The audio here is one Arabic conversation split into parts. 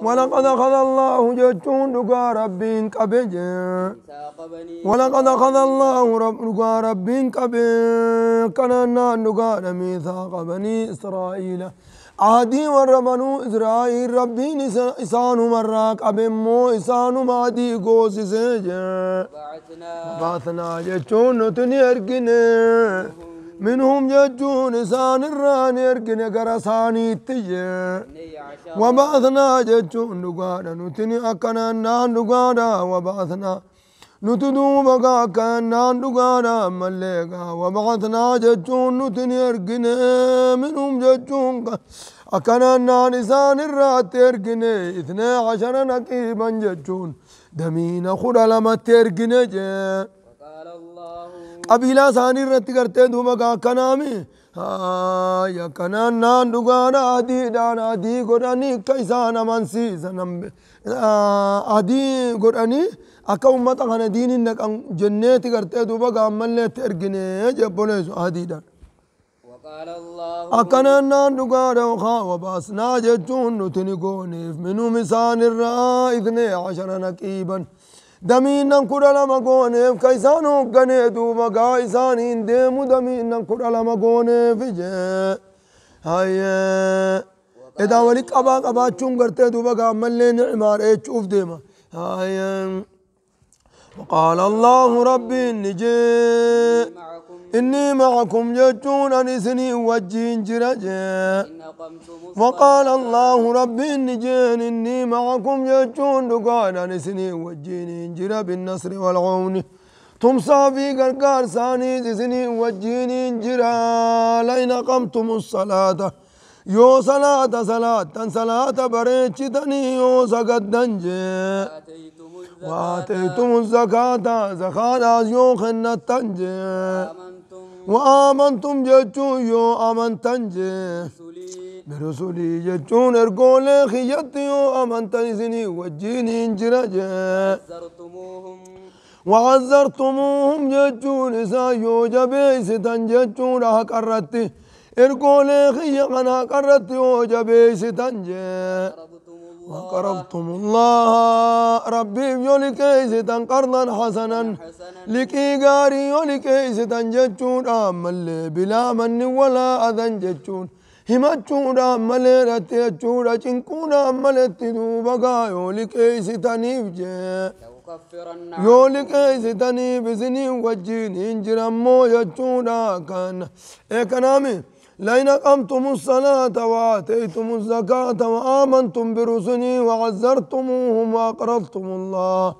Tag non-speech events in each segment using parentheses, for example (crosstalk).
ولقد أخذ الله جتون ربين كبجا ولقد أخذ الله ربك ربين كبج كننا نقار ميثاق بني إسرائيل عادي ورمنو إسرائيل ربين إسان مراك أبمو إسان مادي قوس سيجا بعثنا جتون نتنير أركنه منهم ججون سان الران يرقن قرصاني تي وبعثنا ججون نقادا نتني أكنا نان نقادا وبعثنا بقا كان نان نقادا مليقا وبعثنا ججون نتني أرقن منهم ججون أكنا نان سان الرات يرقن اثنى عشر نقيبا ججون دمين خلال ما ترقن جي أبيلا ساني رت کرتے دوما کا کنا میں آه يا كنا نان دغانا ادي دانا ادي غراني كيسانا منسي سنم ادي غراني اكا امه انا دين انك جنيتي غرتي دوبا غامل ترغني جبونس ادي دان وقال نان دغارا وخا وباسنا جتون نتني غوني منو مسان الرا اثني عشر دمين نكر على مغون كيسانو كنيدو مغايسان ديمو دمين نكر على مغون فيج هاي اذا ولي قبا قبا چون کرتے دو بغا ملين عمار اي چوف ديما هاي وقال الله ربي نجي إني معكم جتون أنثني وجين جرجا وقال الله ربي إني جين إني معكم جتون دقال أنثني وجين جرى بالنصر والعون تم صافي قرقار ثاني تسني وجين جرى لئن قمتم الصلاة يو صلاة صلاة صلاة بريتشتني يو سقدن جي وآتيتم الزكاة زكاة يو خنة جي وآمنتم جتون يو آمنتن برسولي جتون ارقول خيات يو آمنتن زني وجيني انجراج وعزرتموهم جتون إسا يو جبيس تنجتون راه قررت ارقول خيقنا قررت يو جبيس تنجي وقرضتم الله ربي يولكيس قرضا حسنا لكيغاري يولكيس جتشون أملي بلا من ولا أذن جتشون himachuudha malee dhatti jechuudha cinquudha maletti duubagaa yoo liqeessitaniif jee yoo liqeessitaniif isinii wajjin hin jirammoo jechuudha kana ee kanaami لئن أقمتم الصلاة وآتيتم الزكاة وآمنتم برسلي وعزرتموهم وأقرضتم الله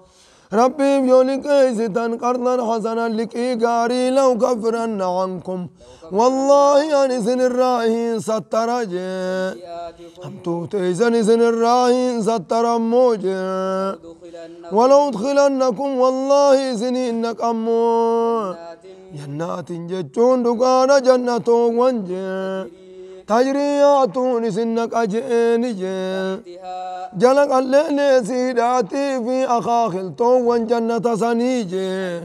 ربي بيونك زدن قرنا حسنا لك إيقاري لو كفرن عنكم والله أنا زن الراهين سترج أمتو تيزن زن الراهين ستر موج ولو ادخلنكم والله انك أمو جنات جتون دقان جنة وانجي تونس انك أجئني جلق الليل سيداتي في أخا خلتون جنة سنيجي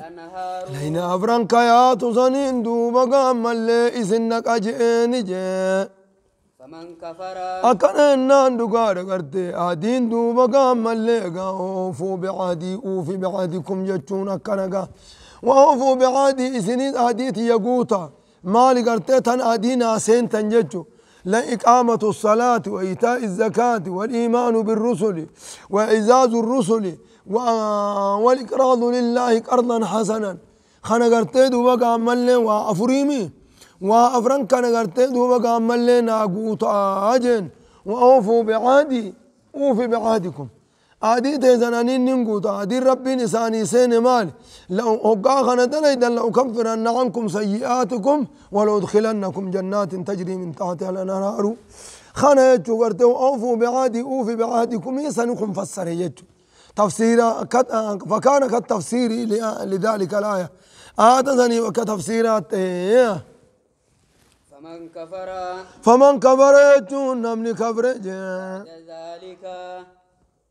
لين أفران كيات سنين دوبا قام الليل سنك أجئني أكن نان دقار قرتي ادين دوبا قام ملقا أوفوا بعادي أوفي بعادكم جتون أكنقا وأوفوا بعادي سنين اديتي يقوتا مالي قرتيت tan أدينا سين تنججو لا إقامة الصلاة وإيتاء الزكاة والإيمان بالرسل وإعزاز الرسل والإقراض لله قرضا حسنا خانا قرتيت دوبا قامل وأفريمي وأفران كان قرتيت دوبا قامل ناقوت آجن وأوفوا بعادي أوفي بعادكم عادي ده زنانين نينغو تا عادي ربي نساني سين مال لو هقا خنا تلاي دل لو كفر أن عنكم سيئاتكم ولو دخلنكم جنات تجري من تحت على نهار خنا يجو قرتو أوفوا بعادي أوفي بعادكم يسنكم فسر يجو تفسير كت فكان كتفسير لذلك الآية هذا زني وكتفسيرات فمن كفر فمن كفر يجو نمني كفر جزالك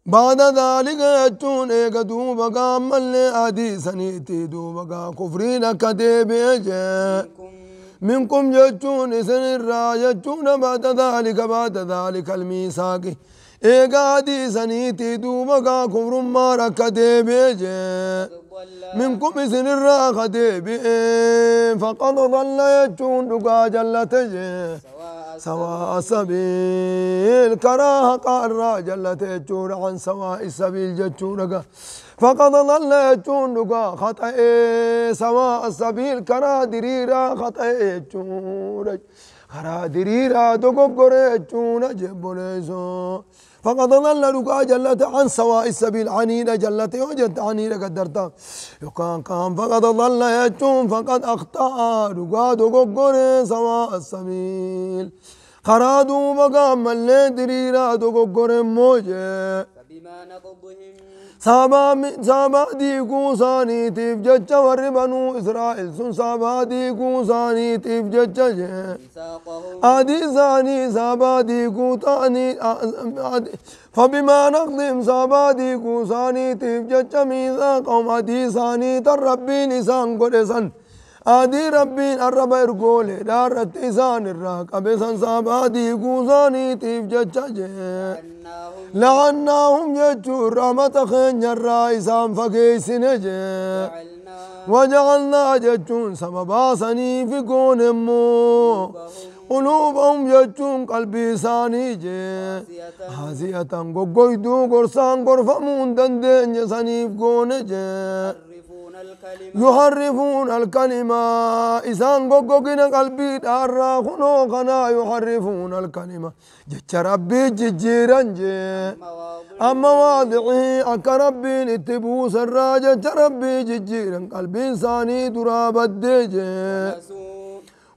بعد ذلك يتون إيقا دوبا قام اللي أدي سنيتي دوبا كفرين كتيبي منكم يتون إسن الرا يتون بعد ذلك بعد ذلك الميساق إيقا أدي سنيتي دوبا كفر مارا كتيبي منكم إسن الرا كتيبي فقد ظل يتون دقا جلت سواء سبيل كراها قارا جلت يجور عن سواء السبيل جتورك فقد ضل يجون خطأ سواء السبيل كرا دريرا خطأ يجور كرا دريرا دقب قريجون جبوليسو فقد ضل لك جلت عن سواء السبيل عنيد جلت وجدت عنيد قدرت يقان كان فقد ضل يجوم فقد أخطأ لك دقور سواء السبيل خرا مقام اللي ندري رادو دوكور موجه سابا دي ساني تيف جج وربانو إسرائيل سن سابا دي ساني تيف جج آدي ساني سابا دي تاني فبما نقضهم سابا دي ساني تيف ميزا قوم آدي ساني تربي نسان قرسان آدي ربي الرب يرقول دارت إسان الراك أبي سنصاب آدي قوزاني تيف جتشج لعناهم جتشو رحمة خين جرى إسان فقيس نج وجعلنا جتشون سببا سني في كون أمو قلوبهم جتون قلبي ساني جي هازية غوغويدو غرسان غرفمون دندن جسانيف غون جي يحرفون الكلمة إسان قوقنا قلبي دارا خنو يحرفون الكلمة جج ربي ججيرا أما واضعه أك ربي نتبوس الراجة ربي ججيرا قلبي ساني تراب الدج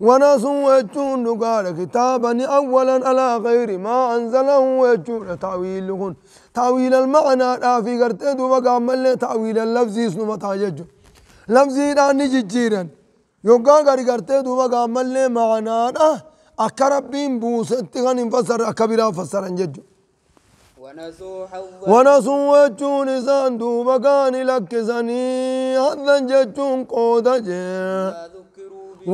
ونسوا ويجون قال كتابا أولا على غير ما أنزله ويجون تأويلهن تأويل المعنى في قرتد وقام تعويل اللفظي اسمه تاججون labziidhaan ni jijjiiran yookaan gargartee duuba gaammallee maanaadha akka rabbiin buusetti kan hin fassarre akka biraa fassaran jechuudha. ونسوا وجون إسان دوبا كان لكسني هذا جتون قودا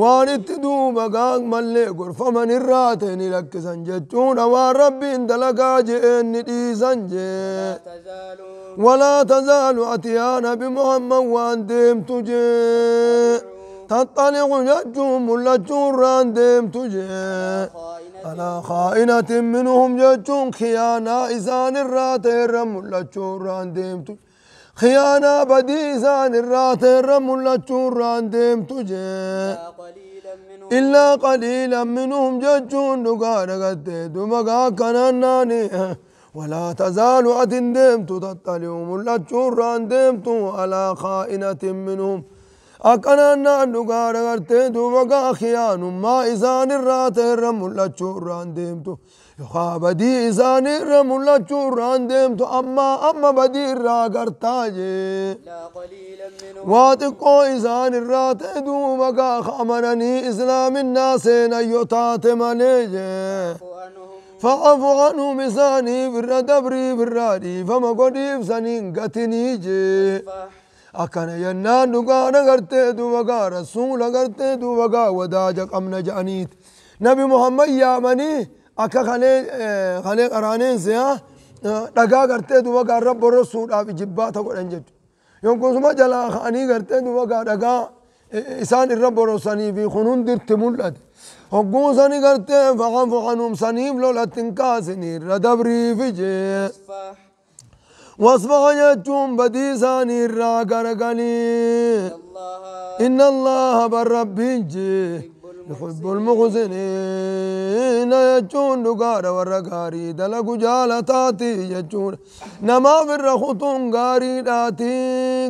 waan itti duuba gaag mallee gorfaman irraa ta'e ni lakkisan jechuudha waan rabbiin dalagaa je'een ni dhiisan jee. ولا تزال أتيانا بمهما وأندم تجي تطلق ججهم لجور أنتم تجي على خائنة منهم ججون خيانة إسان الراتير لجور أنتم تجي خيانة بدي إسان الراتير لجور أنتم تجي إلا قليلا منهم ججون نقارقت دوما كانان ناني ولا تزال أتندمت تتليهم اللتشور أندمت على خائنة منهم أكنا أن قار غرتيت وقا خيان ما إزان الرات الرم اللتشور أندمت يخاب دي إزان الرم اللتشور أندمت أما أما بدي الرا غرتاج لا قليلا منهم واتقو إسان الرات دوبقا خمرني إسلام الناس نيوتات مليجي فعفو عنه مساني برا دبري برادي فما قديف سنين قتني جي أكان ينان دقانا قرتي دوغا رسول قرتي دوغا وداجا قمنا جانيت نبي محمد يا مني أكا خلي آه، خلي قرانين سيا دقا آه، قرتي دوغا رب الرسول آفي جباتا قران جد يوم كنسما جلا خاني قرتي دوغا دقا آه، إسان الرب الرسول في خنون درت تمولد حقوصا نگرتے فغف عنهم سنیم لولا تنکا سنیر ردبری فجے واصبح جتم بديساني راغرغلي ان الله بالربي يحب المحسنين يجون دغار ورغاري دلغ جالتاتي يجون نما ورخطون غاري داتي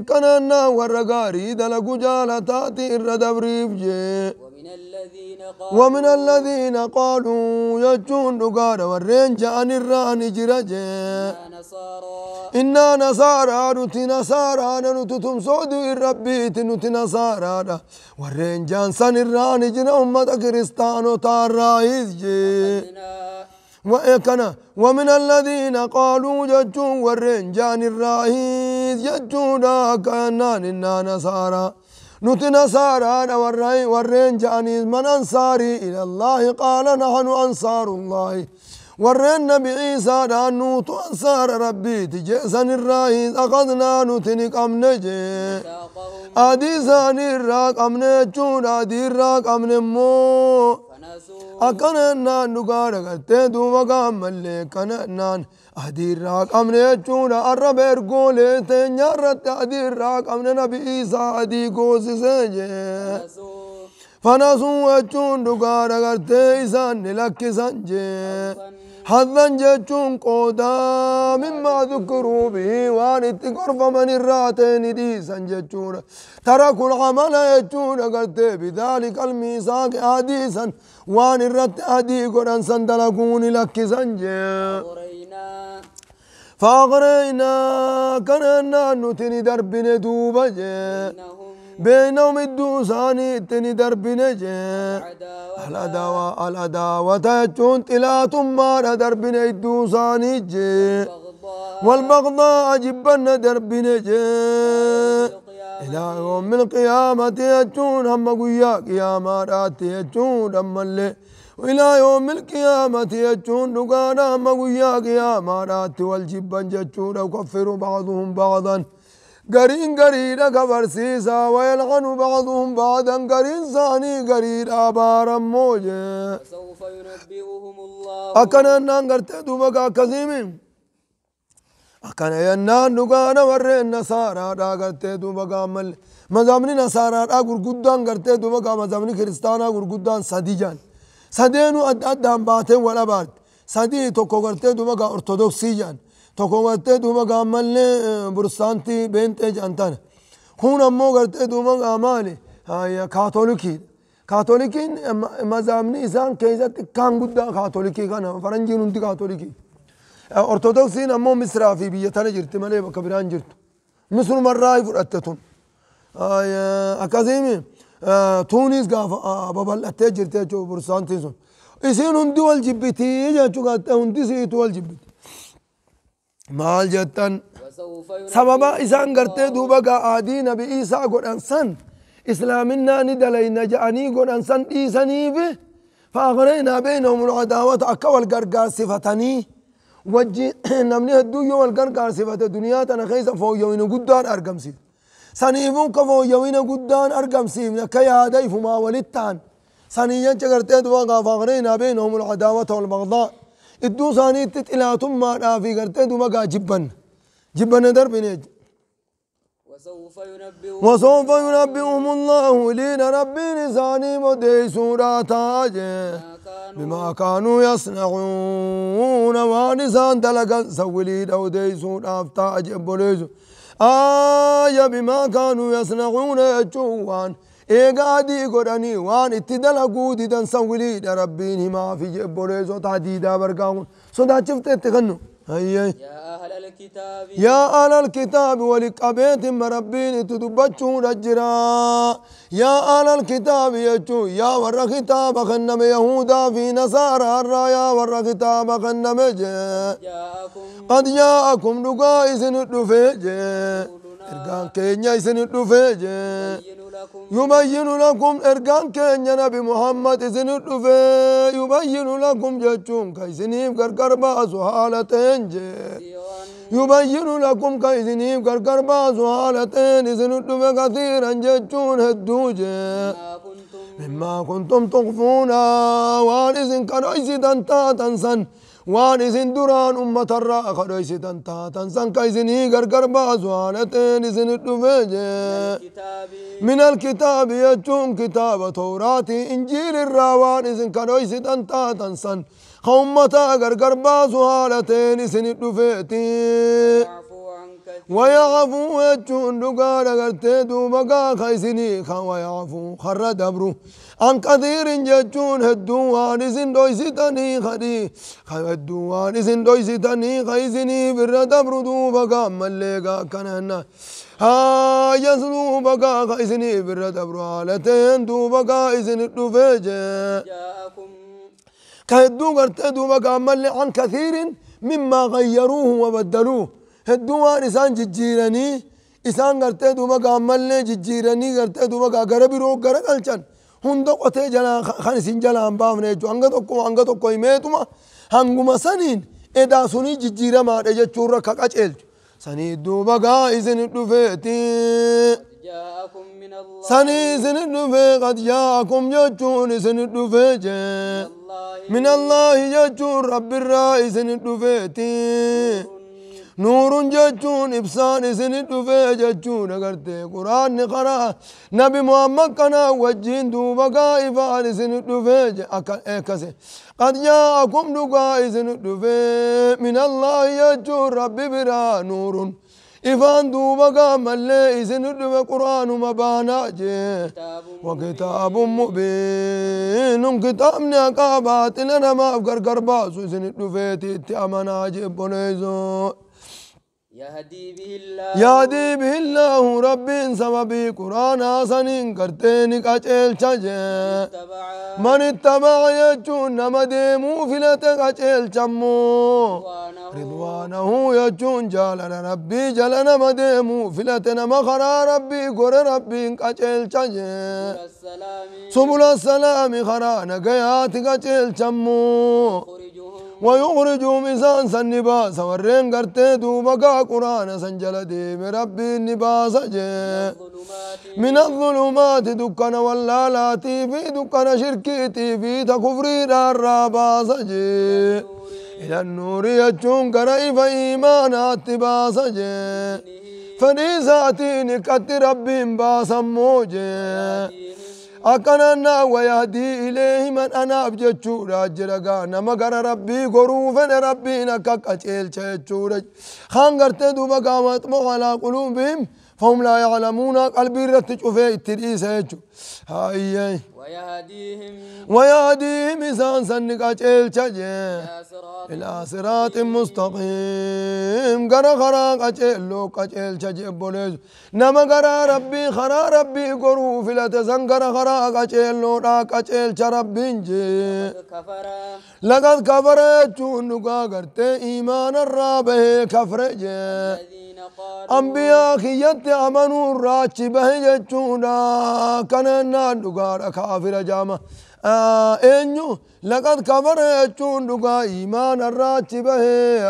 كننا ورغاري دلغ جالتاتي ردبريف جي ومن الذين قالوا يجون دقار والرنج عن الران جرجة إنا نصارى نتي نصارى نتتم سعد الربي نتي نصارى والرين جان سن الران جنا أمة كريستانو تارايز جي وإكنا ومن الذين قالوا يجون والرنج عن الرائز يجون كأننا نصارى نتي نصارى والري والرين جانيز من أنصاري إلى الله قال نحن أنصار الله ورين نبي عيسى نوت أنصار ربي تجسن الرئيس أخذنا نتنك أم نجي أدي زاني الراك أم نجون أدي الراك أمن مو أكننا نقارك تدو وقام ملي كننا راك أمني جونا أرب إرقول تنيرت راك أمني نبي إيسا أدي قوسي سنجي فنسوا جون دقار أغر إيسان لك سنجي حظا جون قودا مما ذكروا به وان اتقرف من الراتين دي سنجتون تركوا العمل يتشون قرت بذلك الميساق حديثا وان الرات أدي قران سندلقون لك سنجي فأغرينا نحن تني دربنا دوبا بينهم الدوساني تني دربنا العداوة العداوة تجون تلا تمارا دربنا الدوسان جي والبغضاء جبنا دربنا جي إلى يوم القيامة تجون هم قويا قيامة راتي يجون أما اللي وإلى يوم القيامة يجون نقانا مويا قياما رات والجبا جتون وكفروا بعضهم بعضا قرين قرين كفر سيسا ويلعن بعضهم بعضا قرين ثاني قرين أبارا موجا سوف ينبئهم الله أكنا أنان قرتي دوبكا كزيمين أكنا ينان نقانا ورين نصارا دا قرتي دوبكا مل مزامني نصارا دا قرقدان قرتي دوبكا مزامني كريستانا قرقدان صديجان sadeenu adda addaan baaten wala baat sadii tokko gartee dumaga ortodoksii jedhan tokko gartee dumaga ammallee bursaantii beentee jedhan tana kun ammoo gartee dumaga maali kaatolikiidha kaatolikiin mazaamni isaan keessatti kaan guddaa kaatolikii kana faranjiin hundi kaatolikii ortodoksiin ammoo misraa fi biyya tana jirti malee bakka biraan jirtu misrumarraa fudhatte tun akkasiimi آه، تونس قاف آه، ببل التاجر تاجو برسانتيسون اسين هم دول جبتي جاتو قالت هندي سي دول جبتي مال جتن سببا إسان قرتي دوبا ادي نبي إيسا قرآن سن إسلامنا ندلي نجاني قرآن سن إيساني به فأغرينا بينهم العداوة أكا والقرقار صفتني وجي (clears throat) نمني هدو يوم القرقار صفة دنيا تنا فو فوق يوين قدار أرقم سيد سنيبون كفو يوين قدان أرقم سيمنا كيا ديف ما ولدتان سنيا تقرت دواغا فغرينا بينهم العداوة والبغضاء إدو ساني تتلا ثم رافي قرت دواغا جبن جبن در بنيج وسوف ينبئهم الله لين ربي نساني مدي سورة تاج بما كانوا يصنعون وانسان تلقى سولي دو دي سورة تاج بريزو آية بما كانوا يصنعون يجوان إيقادي قراني وان اتدل قودي دان سولي ربينهما في جبوري صوت عديدة برقاون صوت عجفت اتخنو هيا أهل الكتاب يا أهل الكتاب ولكبيت مربين تدبتشو رجرا يا أهل الكتاب يجو يا ور كتاب خنم يهودا في نصارى يا ور كتاب خنم قد جاءكم لقاء سنتفج إرقان كينيا سنتفج يبين لكم إرقان كينيا نبي محمد سنتفج يبين لكم جاتشون كيسنيف كركر باسو حالتين جي يبين لكم كايزيني كركر بعض حالتين سنتم كثيرا جتون هدوجا مما كنتم تخفون وارث كرايزي دانتا تنسن وارث دران أمة الراء كرايزي دانتا تنسن كيزني كركر بعض حالتين سنتم من الكتاب يجون كتاب توراتي إنجيل الراوان وارث كرئيس دانتا تنسن قومتا غرغر باسو حالتين سن دفيتي ويعفو يجون دقار غرتي دوبقا خيسني خا ويعفو خر دبرو عن كثير يجون هدو وارسن دويستني خدي هدو وارسن دويستني خيسني بر دبرو دوبقا ملقا كننا هايس دوبقا خيسني بر دبرو حالتين دوبقا إذن الدفيجي جاءكم كهدوغ ارتدوا مقامل عن كثير مما غيروه وبدلوه هدوان إسان ججيرني إسان ارتدوا مقامل ججيرني ارتدوا مقا قربرو قرقلشن هندو قتي جلا خانسين جلا انبام نيجو انغتو تقو انغا تقو يميتما ما سنين إدا سني ججيرا ما رجت شورا كاكاش إلجو سني دو بقى إذن الدفيتي جاءكم سني سند دوفي قد جاءكم يجون سني دوفي من الله يجون رب الرائي سند دوفيتي نور جتون إبسان سني دوفي جتون أغرتي قرآن نقرأ نبي محمد كنا وجين دوبا قائفان سني دوفي أكسي قد جاءكم دقائي سني دوفي من الله يجون رب برا نور إفان دوبا قامل إذن الدم قرآن مبانا جي وكتاب مبين كتاب نقابات لنا ما أفكر قرباس إذن الدفيت إتأمنا جي بنيزو यादी बिल्लाहु रब्बिन सबबी कुरान आसनिन करते निकाचेल छजे मन तबाये चुन नमदे मुफिलते काचेल चम्मो रिदवानहु यचुन जालन रब्बी जलन मदे मुफिलते नमखरा रब्बी गोरे रब्बी काचेल छजे सुबुल सलामी खरा नगयात काचेल चम्मो ويخرج ميزان سن نباس ورين قرتي دوبكا قرآن سنجلتي بربي النباس من الظلمات دكان واللالاتي في دكان شركيتي في تكفري الراباس جي إلى النور يجون كريف إيمانات باس جي فنيساتي نكت ربي باس موجي akkanannaa wayaadii ileehiman anaaf jechuudha jiragaa nama gara rabbii goruu fedhe rabbiin akka qaceelcha jechuudha hangarte duba gaamat moqalaa quluubihim فهم لا يعلمون البير تشوفه التريس هيجو هاي ويهديهم ويهديهم إنسان سنك أجل إلى صراط مستقيم قرى خرى أجل لو أجل تجي بوليز نما قرى ربي خرى ربي غرو في لا تزن غرا غرا أجل لو راك أجل تربي نجي لقد كفرت تون غرت إيمان الرابه كفرجي انبياء خيات امنوا راچ بهج چونا كن نادغار كافر جاما اينو آه، لقد كفر چون دغا ايمان راچ به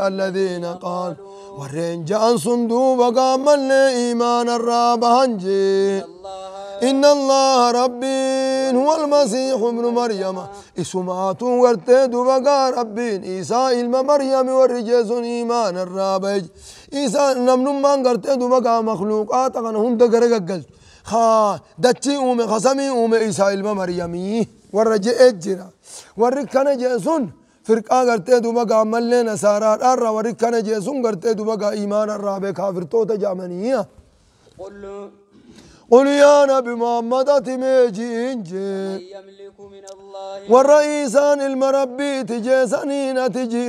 الذين قال ورنجان صندوق وقام الايمان الرابهنجي الله إن الله ربي هو المسيح ابن مريم اسمعت ورتد بقى ربي إيسا إلما مريم ورجيزون إيمان الرابج إيسا نمن من قرتد بقى مخلوقات أنا هم دقرق قلت خا دتي أمي خسمي أمي إيسا إلما مريم إيه؟ ورجي أجرا ورق كان جيسون فرقا قرتد بقى ملين نسارا أرى ورق كان جيسون قرتد بقى إيمان الرابج كافر توتا جامنية قل قل يا نبي محمد أتميجي إنجي والرئيسان المربي تجي سنين تجي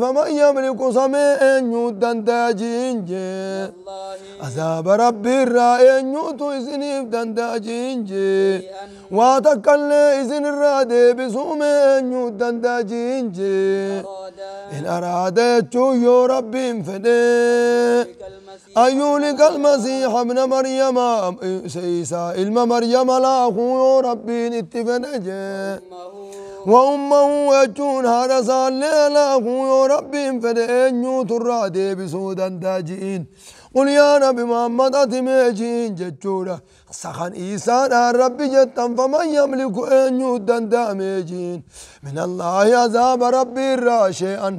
فمن يملك سمين يودن تاجي إنجي أذاب ربي الرائن يوتو إسنيف دنداجي إنجي واتكل إذن الرادي بسومين يودن تاجي إنجي إن أرادت يو ربي فدي أن المسيح ابن مريم سيسا إلما مريم لا أخو ربي اتفنجي وأمه وجون هذا صار لا أخو ربي فدين يوتر بسودان تاجئين قل يا نبي محمد أجين جتشورة سخن إيسان ربي جتن فما يملك أن يودن داميجين من الله عذاب ربي راشئا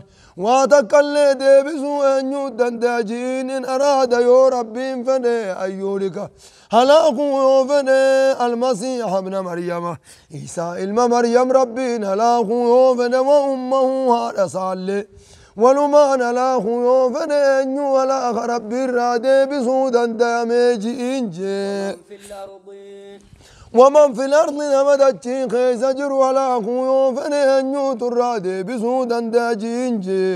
واتكل ديبسو أن يدن داجين إن أراد يو ربي فني أيولك هلاك يوفني المسيح ابن مريم إيسا إلما مريم ربي هلاك يوفني وأمه هذا صالي ولمان لا خيو فنين ولا خرب براد بسودا دامجي انجي ومن في الارض نمد التشيخي زجر ولا خيو فنين تراد بسودا داجي انجي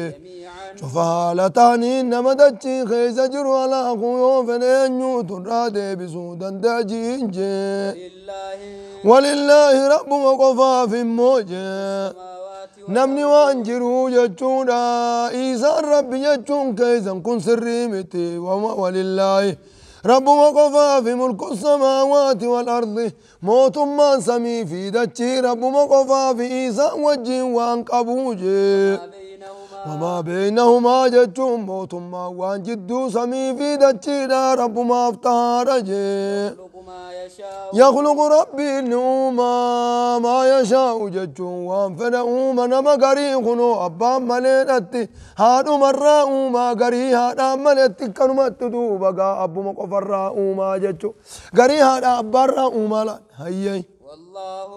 شوف على تاني نمد التشيخي زجر ولا خيو فنين تراد بسودا داجي انجي ولله رب وقفا في موجه نمني وانجرو جتونا إذا ربي جتون كيزا كن سري متي وما ولله رب مقفا في ملك السماوات والأرض موت ما سمي في دتي رب مقفا في إذا وجه وانقبوجي وما بينهما جتون موتما وان جدو سمي في دتشيرا رب ما افتار يخلق ربي النوما ما يشاء جتون وان فدعوما نما قري خنو أبا ملينتي هادو مرا أوما قري هادا مليتي كنما تدوبا قا أبو مقفر أوما جتون قري هادا أبا را أوما لا هيي والله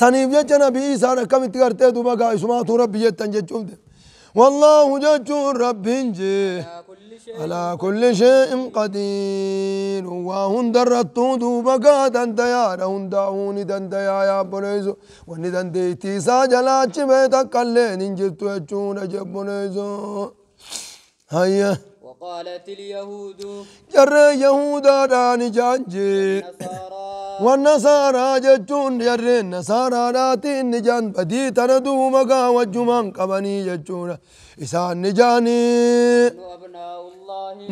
سنيف جتنا بإيسان كم تغرتي دوبا قا اسماتو ربي جتن جتون والله جد رب جه على كل شيء قدير وهم درتو دوبا قادا ديا يا رهن دن ديا يا يا بنيزو دن ديتي ساجلا بيتك اللين انجلتو يجون جبنيزو هيا وقالت اليهود جر يهودا راني جانجي والنصارى جتون جرين نصارى راتين نجان بدي تردو مقا وجمان قبني جتون إسان نجاني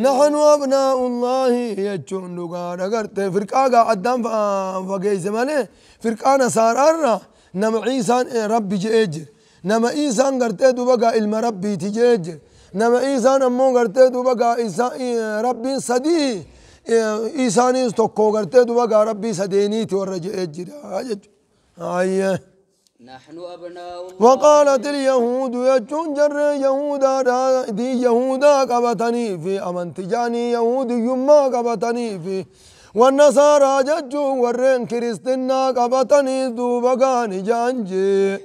نحن أبناء الله جتون دقانا قرت فرقا قدام فقيس مالي فرقا نصارى نم عيسان إيه ربي جئجر نم عيسان قرتي دوبقا علم ربي تجئجر نم عيسان أمو قرتي دوبقا إيه ربي صديق توكو غرتي gartee duba gaa rabbii sadeeniiti warra jedhee jira jechuudha. وقالت اليهود يجون جر يهودا دي يهودا قبتني في أمن تجاني يهود يما قبتني في والنصارى ججون ورين كريستنا قبتني دوبا قان جانجي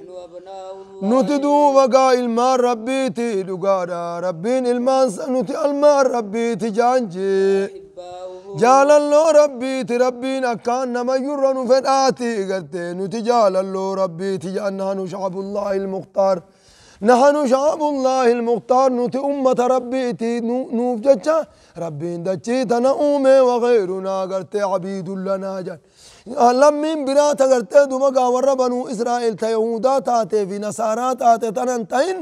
نتدو دوبا قا المان ربيتي دقارا ربين المان نوتي المان ربيتي جانجي جال الله ربي تربينا كان نما يرنو فداتي قلت نتجال الله ربي تجانا شعب الله المختار نحن شعب الله المختار نوت أمة ربي تي نوف جتشا ربي دتشي تنا أمي وغيرنا قرت عبيد لنا جل لم من برات قرت دم قاور ربنو إسرائيل تيهودا تاتي في نصارات تاتي تنا تين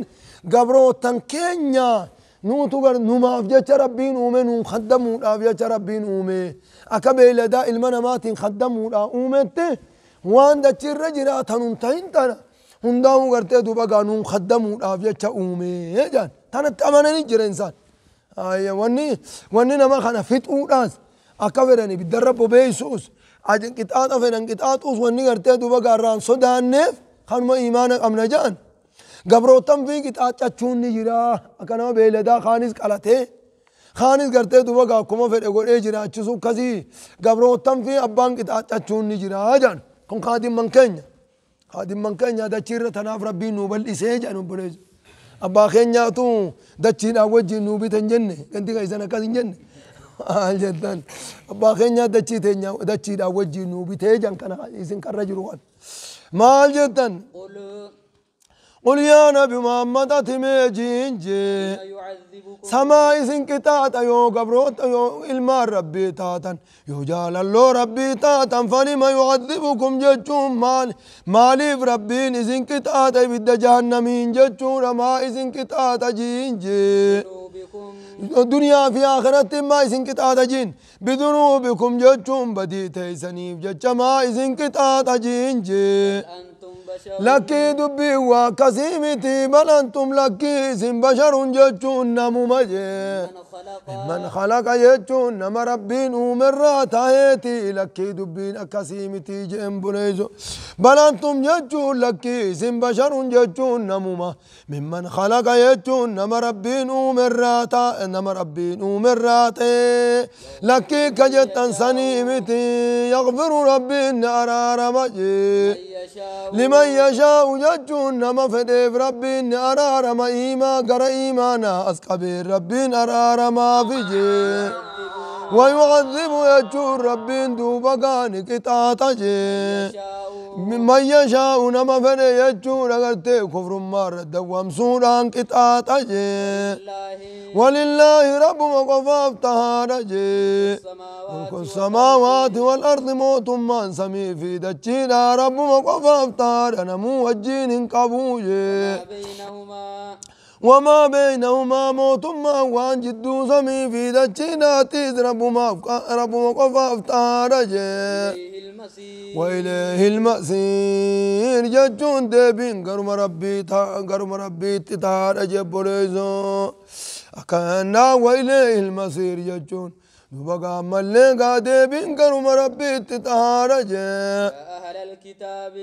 قبرو تنكينيا nuutu gar numaaf jecha rabbiin uume nuun kaddamuudhaaf jecha rabbiin uume akka beeyladaa ilma namaatiin kaddamuudhaa uumette waan dachi irra jira tanum tahin tana hundaa'uu gartee duuba gaa nuun kaddamuudhaaf jecha uume jaan tanatti amananii jira insaan wanni wanni nama kana fixuudhaas akka fedhan ibiddarra bobeeysuus qixaaxa fedhan qixaaxuus wanni gartee duuba gaarraan sodaanneef kanuma imaana qabna jaan gabrootan fi qixaacachuun ni jira akkana beeyladaa kaanis qalatee kaanis gartee duba gaakkuma fedhe godhee jiraachisu akkasii gabrootan fi abbaan qixaacachuun ni jira jedhan kun kaadimman keenya kaadimman keenya dachiirra tanaaf rabbiin nu bal'isee jedhan obboleessu abbaa keenyaatu dachiidhaan wajjin nu bita hin jenne ganti keessan akkas hin jenne maal jettan abbaa keenya dachii teenya dachiidhaan wajjin nu bitee jedhan kana isin qarra jiru waan maal jettan. قل يا نبي محمد أتمي جينجي سما إسن كتاتا يو قبروتا يو إلما ربي تاتا يو جال الله ربي تاتا فلما يعذبكم جتشون مال ماليف ربي إسن كتاتا بد جهنمين جتشون رما إسن كتاتا جينجي الدنيا في آخرة ما إسن كتاتا جين بذنوبكم جتشون بدي تيسنيف جتش ما إسن كتاتا جينجي لكيد بيوا كزيمتي بل انتم لكيز بشر جتشون نمو مجي من خلق جتشون نمو ربين ومرات هيتي لكيد بينا كزيمتي جيم بنيزو بل انتم جتشون لكيز بشر جتشون نمو ما ممن خلق جتشون نمو ربين ومرات نمو ربين ومرات لكي كجتا سنيمتي يغفر ربين ارى رمجي لمن من يشاء يجون نما فديف ربين ما إيما قرا إيمانا أسقبير ربين ما فيجي ويعذب يجور ربين دوبا كان كتاتا جي من يشاء نما فن يجور غرتي كفر مار دوام سوران كتاتا جي ولله رب مقفاف تهانا ملك السماوات والأرض موت من سمي في دجينا رب مقفاف تهانا نمو وجين قبوجي وما بينهما موت ما وان جدو سمي في دجينا تيز رب ما رب ما قف افتارج وإله المصير جدون دبين قرم ربي تا قرم ربي تتارج بوليزو أكانا وإله المصير جدون بقى ملقا دبين قرم ربي تتارج يا أهل الكتاب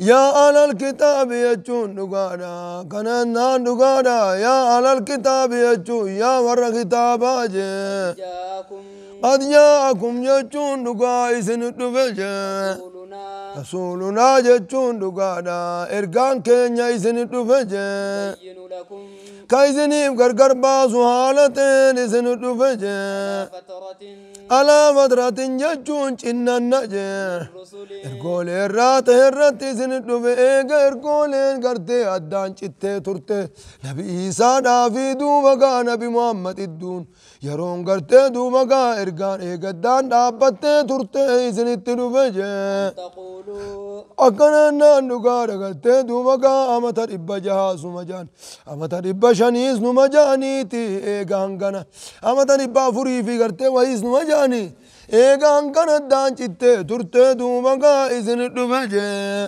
يا أهل الكتاب يا دغادا كان نان يا أهل الكتاب يجون يا ور كتابا جاءكم قد جاءكم جتون دقا إسن دفج رسولنا جتون دقا دا إرقان كينيا إسن دفج كايزني بقرقر باسو حالتين إسن دفج على فترة جتون جنا نجي إرقول الرات هرت إسن دفج إرقول القرتي أدان جتة ترتي نبي إيسا دافي دوبا نبي محمد الدون yeroon gartee duuba gaa ergaan eegaddaan dhaabbattee turte isinitti dhufe jee akkanaan naan dhugaa dhagartee duuba gaa amata dhibba jahaas numa jaan amata dhibba shaniis numa jaaniiti eega hangana amata dhibba afurii fi gartee wayiis numa jaanii eega hangana daan cittee turte duuba gaa isin dhufe jee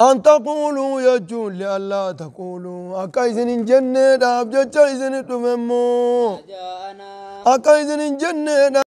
أن تقولوا يا جول لا تقولوا أكا إذن جنة أبجد إذن تممو أكا إذن